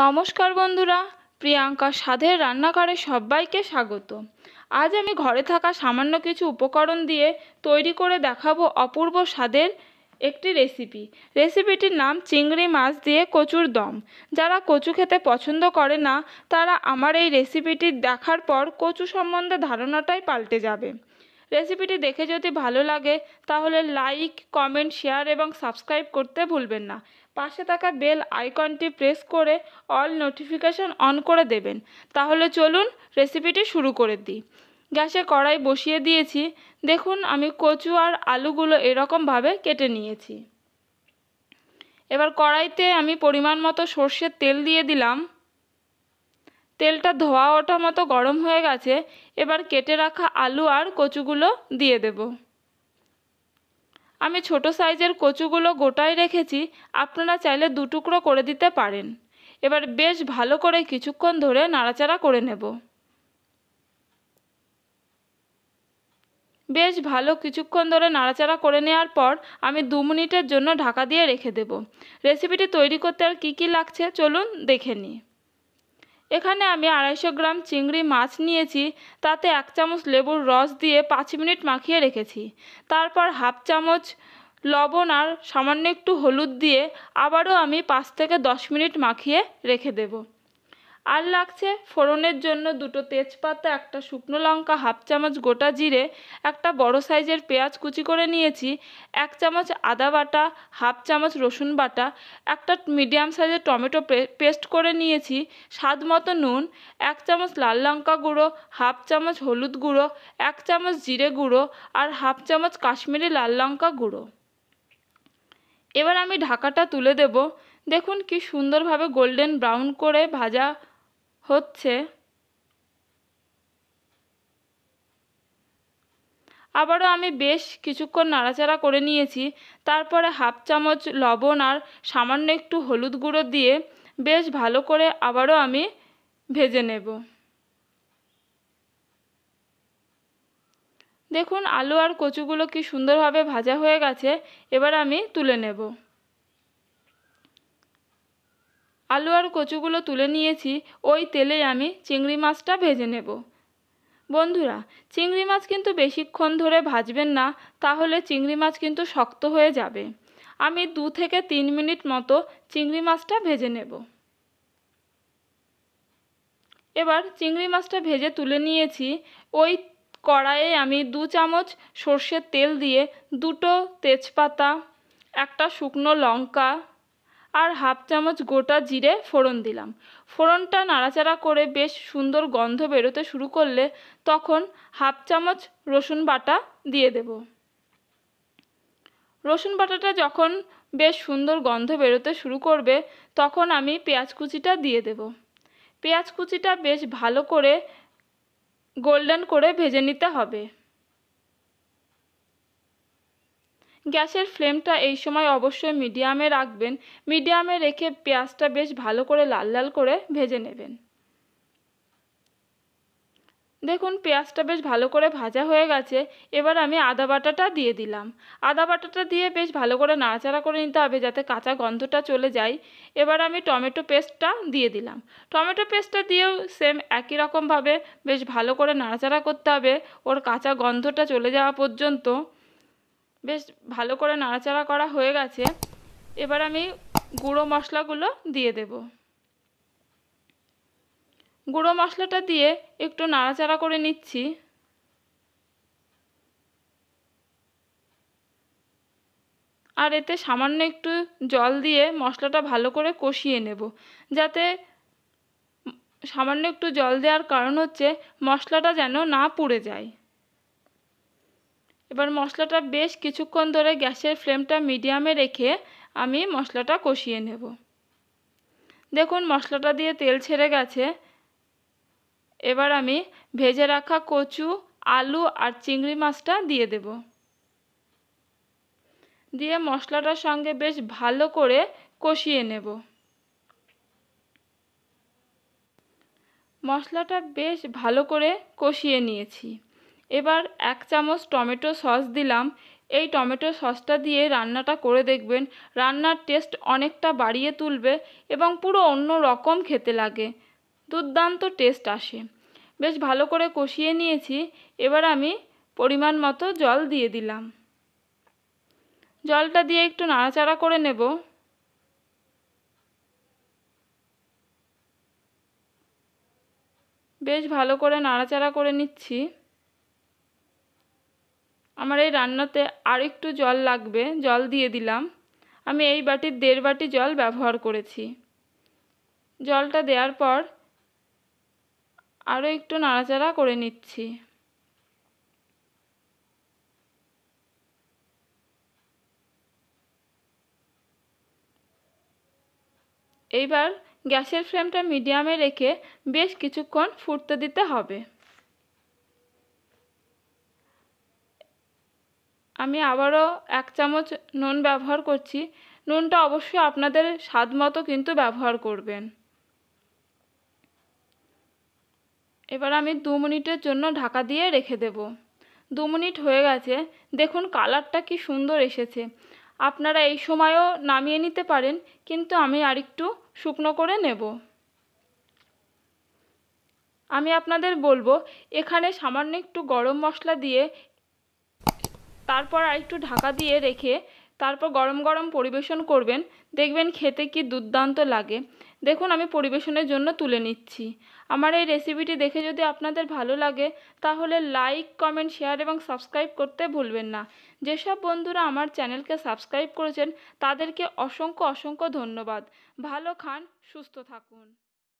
নমস্কার বন্ধুরা প্রিয়াঙ্কা স্বাদের রান্নাঘরে সবাইকে স্বাগত আজ আমি ঘরে থাকা সামান্য কিছু উপকরণ দিয়ে তৈরি করে দেখাবো অপূর্ব স্বাদের একটি রেসিপি রেসিপিটির নাম চিংড়ি মাছ দিয়ে কচুর দম যারা কচু খেতে পছন্দ করে না তারা আমার এই রেসিপিটি দেখার পর কচু সম্বন্ধে ধারণাটাই পাল্টে যাবে রেসিপিটি দেখে যদি ভালো লাগে তাহলে লাইক কমেন্ট শেয়ার এবং সাবস্ক্রাইব করতে ভুলবেন না পাশে থাকা বেল আইকনটি প্রেস করে অল নোটিফিকেশান অন করে দেবেন তাহলে চলুন রেসিপিটি শুরু করে দিই গ্যাসে কড়াই বসিয়ে দিয়েছি দেখুন আমি কচু আর আলুগুলো এরকমভাবে কেটে নিয়েছি এবার কড়াইতে আমি পরিমাণ মতো সর্ষের তেল দিয়ে দিলাম তেলটা ধোয়া ওঠা মতো গরম হয়ে গেছে এবার কেটে রাখা আলু আর কচুগুলো দিয়ে দেবো আমি ছোট সাইজের কচুগুলো গোটাই রেখেছি আপনারা চাইলে দু টুকরো করে দিতে পারেন এবার বেশ ভালো করে কিছুক্ষণ ধরে নাড়াচাড়া করে নেব বেশ ভালো কিছুক্ষণ ধরে নাড়াচাড়া করে নেওয়ার পর আমি দু মিনিটের জন্য ঢাকা দিয়ে রেখে দেব রেসিপিটি তৈরি করতে আর কী কী লাগছে চলুন দেখে নিই এখানে আমি আড়াইশো গ্রাম চিংড়ি মাছ নিয়েছি তাতে এক চামচ লেবুর রস দিয়ে পাঁচ মিনিট মাখিয়ে রেখেছি তারপর হাফ চামচ লবণ আর সামান্য একটু হলুদ দিয়ে আবারও আমি পাঁচ থেকে দশ মিনিট মাখিয়ে রেখে দেব আর লাগছে ফোড়নের জন্য দুটো তেজপাতা একটা শুকনো লঙ্কা হাফ চামচ গোটা জিরে একটা বড় সাইজের পেঁয়াজ কুচি করে নিয়েছি এক চামচ আদা বাটা হাফ চামচ রসুন বাটা একটা মিডিয়াম সাইজের টমেটো পেস্ট করে নিয়েছি স্বাদ মতো নুন এক চামচ লাল লঙ্কা গুঁড়ো হাফ চামচ হলুদ গুঁড়ো এক চামচ জিরে গুঁড়ো আর হাফ চামচ কাশ্মীরি লাল লঙ্কা গুঁড়ো এবার আমি ঢাকাটা তুলে দেব দেখুন কি সুন্দরভাবে গোল্ডেন ব্রাউন করে ভাজা হচ্ছে আবারও আমি বেশ কিছুক্ষণ নাড়াচাড়া করে নিয়েছি তারপরে হাফ চামচ লবণ আর সামান্য একটু হলুদ গুঁড়ো দিয়ে বেশ ভালো করে আবারও আমি ভেজে নেব দেখুন আলু আর কচুগুলো কি সুন্দরভাবে ভাজা হয়ে গেছে এবার আমি তুলে নেব আলু আর কচুগুলো তুলে নিয়েছি ওই তেলেই আমি চিংড়ি মাছটা ভেজে নেব বন্ধুরা চিংড়ি মাছ কিন্তু বেশিক্ষণ ধরে ভাজবেন না তাহলে চিংড়ি মাছ কিন্তু শক্ত হয়ে যাবে আমি দু থেকে তিন মিনিট মতো চিংড়ি মাছটা ভেজে নেব এবার চিংড়ি মাছটা ভেজে তুলে নিয়েছি ওই কড়াইয়ে আমি দু চামচ সর্ষের তেল দিয়ে দুটো তেজপাতা একটা শুকনো লঙ্কা আর হাফ চামচ গোটা জিরে ফোড়ন দিলাম ফোড়নটা নাড়াচাড়া করে বেশ সুন্দর গন্ধ বেরোতে শুরু করলে তখন হাফ চামচ রসুন বাটা দিয়ে দেব রসুন বাটাটা যখন বেশ সুন্দর গন্ধ বেরোতে শুরু করবে তখন আমি পেঁয়াজ কুচিটা দিয়ে দেব পেঁয়াজ কুচিটা বেশ ভালো করে গোল্ডেন করে ভেজে নিতে হবে গ্যাসের ফ্লেমটা এই সময় অবশ্যই মিডিয়ামে রাখবেন মিডিয়ামে রেখে পেঁয়াজটা বেশ ভালো করে লাল লাল করে ভেজে নেবেন দেখুন পেঁয়াজটা বেশ ভালো করে ভাজা হয়ে গেছে এবার আমি আদা বাটাটা দিয়ে দিলাম আদা বাটাটা দিয়ে বেশ ভালো করে নাড়াচাড়া করে নিতে হবে যাতে কাঁচা গন্ধটা চলে যায় এবার আমি টমেটো পেস্টটা দিয়ে দিলাম টমেটো পেস্টটা দিয়েও সেম একই রকমভাবে বেশ ভালো করে নাড়াচাড়া করতে হবে ওর কাঁচা গন্ধটা চলে যাওয়া পর্যন্ত বেশ ভালো করে নাড়াচাড়া করা হয়ে গেছে এবার আমি গুঁড়ো মশলাগুলো দিয়ে দেব গুঁড়ো মশলাটা দিয়ে একটু নাড়াচাড়া করে নিচ্ছি আর এতে সামান্য একটু জল দিয়ে মশলাটা ভালো করে কষিয়ে নেব যাতে সামান্য একটু জল দেওয়ার কারণ হচ্ছে মশলাটা যেন না পুড়ে যায় এবার মশলাটা বেশ কিছুক্ষণ ধরে গ্যাসের ফ্লেমটা মিডিয়ামে রেখে আমি মশলাটা কষিয়ে নেব দেখুন মশলাটা দিয়ে তেল ছেড়ে গেছে এবার আমি ভেজে রাখা কচু আলু আর চিংড়ি মাছটা দিয়ে দেব দিয়ে মশলাটার সঙ্গে বেশ ভালো করে কষিয়ে নেব মশলাটা বেশ ভালো করে কষিয়ে নিয়েছি এবার এক চামচ টমেটো সস দিলাম এই টমেটো সসটা দিয়ে রান্নাটা করে দেখবেন রান্নার টেস্ট অনেকটা বাড়িয়ে তুলবে এবং পুরো অন্য রকম খেতে লাগে দুর্দান্ত টেস্ট আসে বেশ ভালো করে কষিয়ে নিয়েছি এবার আমি পরিমাণ মতো জল দিয়ে দিলাম জলটা দিয়ে একটু নাড়াচাড়া করে নেব বেশ ভালো করে নাড়াচাড়া করে নিচ্ছি আমার এই রান্নাতে আর একটু জল লাগবে জল দিয়ে দিলাম আমি এই বাটির দেড় বাটি জল ব্যবহার করেছি জলটা দেওয়ার পর আরও একটু নাড়াচাড়া করে নিচ্ছি এইবার গ্যাসের ফ্লেমটা মিডিয়ামে রেখে বেশ কিছুক্ষণ ফুটতে দিতে হবে আমি আবারও এক চামচ নুন ব্যবহার করছি নুনটা অবশ্যই আপনাদের স্বাদ মতো কিন্তু ব্যবহার করবেন এবার আমি দু মিনিটের জন্য ঢাকা দিয়ে রেখে দেব দু মিনিট হয়ে গেছে দেখুন কালারটা কি সুন্দর এসেছে আপনারা এই সময়ও নামিয়ে নিতে পারেন কিন্তু আমি আরেকটু শুকনো করে নেব আমি আপনাদের বলবো এখানে সামান্য একটু গরম মশলা দিয়ে তারপর আরেকটু ঢাকা দিয়ে রেখে তারপর গরম গরম পরিবেশন করবেন দেখবেন খেতে কি দুর্দান্ত লাগে দেখুন আমি পরিবেশনের জন্য তুলে নিচ্ছি আমার এই রেসিপিটি দেখে যদি আপনাদের ভালো লাগে তাহলে লাইক কমেন্ট শেয়ার এবং সাবস্ক্রাইব করতে ভুলবেন না যেসব বন্ধুরা আমার চ্যানেলকে সাবস্ক্রাইব করেছেন তাদেরকে অসংখ্য অসংখ্য ধন্যবাদ ভালো খান সুস্থ থাকুন